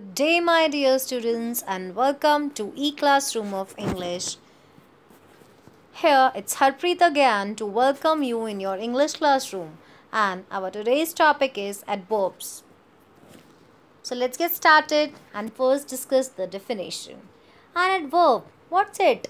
Good day, my dear students, and welcome to e-classroom of English. Here, it's Harpreet again to welcome you in your English classroom. And our today's topic is adverbs. So let's get started and first discuss the definition. An adverb, what's it?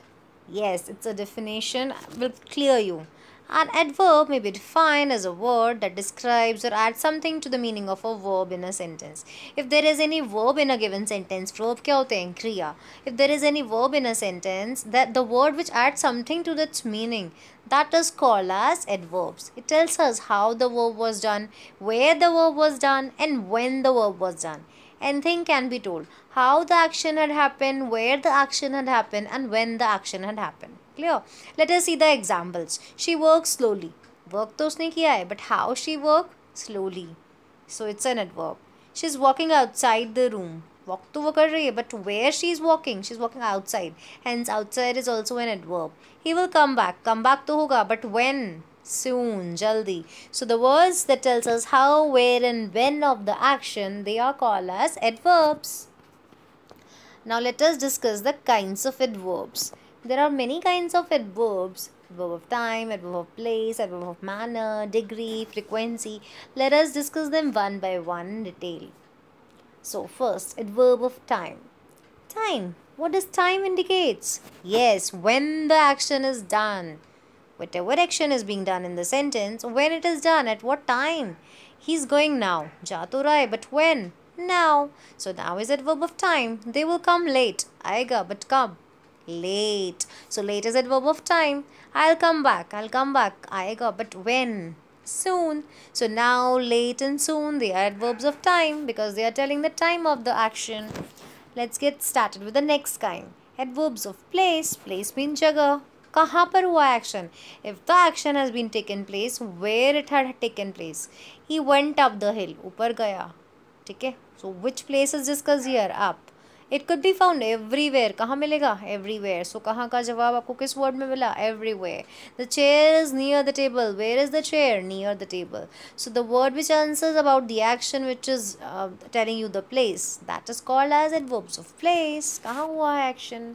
Yes, it's a definition. I will clear you. An adverb may be defined as a word that describes or adds something to the meaning of a verb in a sentence. If there is any verb in a given sentence, verb क्या होते हैं क्रिया. If there is any verb in a sentence, that the word which adds something to its meaning, that is called as adverbs. It tells us how the verb was done, where the verb was done, and when the verb was done. Anything can be told. How the action had happened, where the action had happened, and when the action had happened clear? Let us see the examples. She works slowly. Work तो उसने किया है but how she work? Slowly. So it's an adverb. She is walking outside the room. Walk, तो वो कर रही है but where she is walking? She is walking outside hence outside is also an adverb he will come back come back तो होगा but soon jaldi so the words that tells us how where and when of the action they are called as adverbs now let us discuss the kinds of adverbs there are many kinds of adverbs adverb of time, adverb of place, adverb of manner, degree, frequency. Let us discuss them one by one in detail. So first, adverb of time. Time. What does time indicates? Yes, when the action is done. Whatever action is being done in the sentence, when it is done, at what time? He's going now. Jaturai. but when? Now. So now is adverb of time. They will come late. Aega, but come late. So late is adverb of time. I'll come back. I'll come back. Aega. But when? Soon. So now late and soon they are adverbs of time because they are telling the time of the action. Let's get started with the next kind. Adverbs of place. Place means jaga. Kaha par हुआ action? If the action has been taken place, where it had taken place? He went up the hill. Upar gaya. Okay. So which place is discussed here? Up. It could be found everywhere कहाँ मिलेगा everywhere so so, कहाँ का जवाब आपको किस word में मिला everywhere the chair is near the table where is the chair near the table so the word which answers about the action which is telling you the place that is called as adverbs of place कहाँ हुआ है action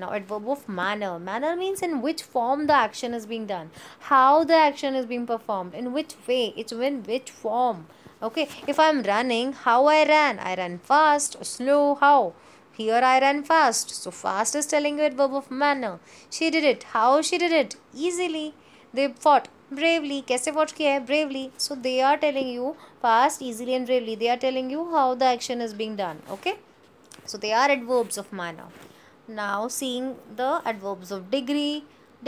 now adverb of manner manner means in which form the action is being done how the action is being performed in which way it's in which form okay if i am running how i ran i ran fast slow how here i ran fast so fast is telling you adverb of manner she did it how she did it easily they fought bravely कैसे watch किया है bravely so they are telling you fast easily and bravely they are telling you how the action is being done okay so they are adverbs of manner now seeing the adverbs of degree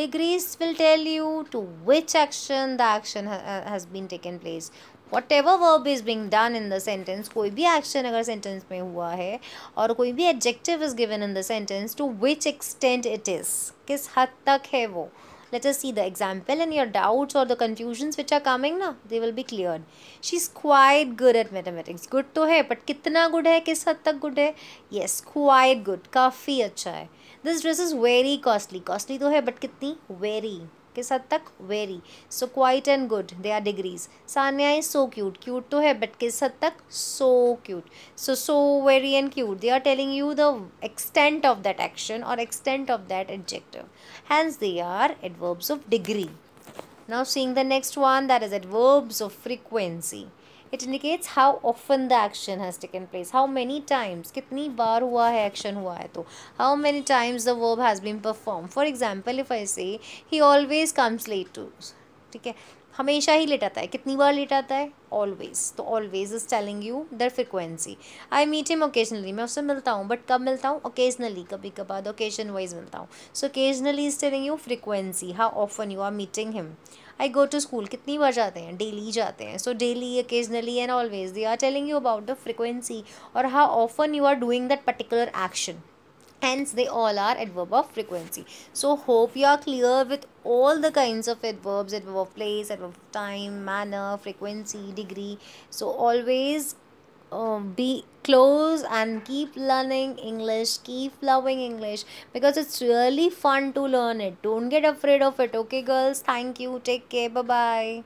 degrees will tell you to which action the action ha has been taken place whatever verb is being done in the sentence कोई भी action अगर sentence में हुआ है और कोई भी adjective is given in the sentence to which extent it is किस हद तक है वो let's see the example and your doubts और the confusions which are coming ना they will be clear she is quite good at mathematics good तो है but कितना गुड है किस हद तक गुड है येस क्वाइट गुड काफ़ी अच्छा है this dress is very costly costly तो है बट कितनी वेरी किस हद तक very so quite and good they are degrees Sanya is so cute cute तो है बट किस हद तक so cute so so very and cute they are telling you the extent of that action और extent of that adjective hence they are adverbs of degree now seeing the next one that is adverbs of frequency it indicates how often the action has taken place how many times कितनी बार हुआ है action हुआ है तो how many times the verb has been perform for example if I say he always comes late to ठीक है हमेशा ही लेट आता है कितनी बार लेट आता है ऑलवेज तो always is telling you their frequency I meet him occasionally मैं उससे मिलता हूँ बट कब मिलता हूँ ओकेजनली कभी कभार ओकेजन तो वाइज मिलता हूँ so occasionally is telling you frequency how often you are meeting him I go to school कितनी बार जाते हैं डेली जाते हैं so daily occasionally and always they are telling you about the frequency और how often you are doing that particular action hence they all are adverb of frequency so hope you are clear with all the kinds of adverbs adverb of place adverb of time manner frequency degree so always um, be close and keep learning english keep loving english because it's really fun to learn it don't get afraid of it okay girls thank you take care bye bye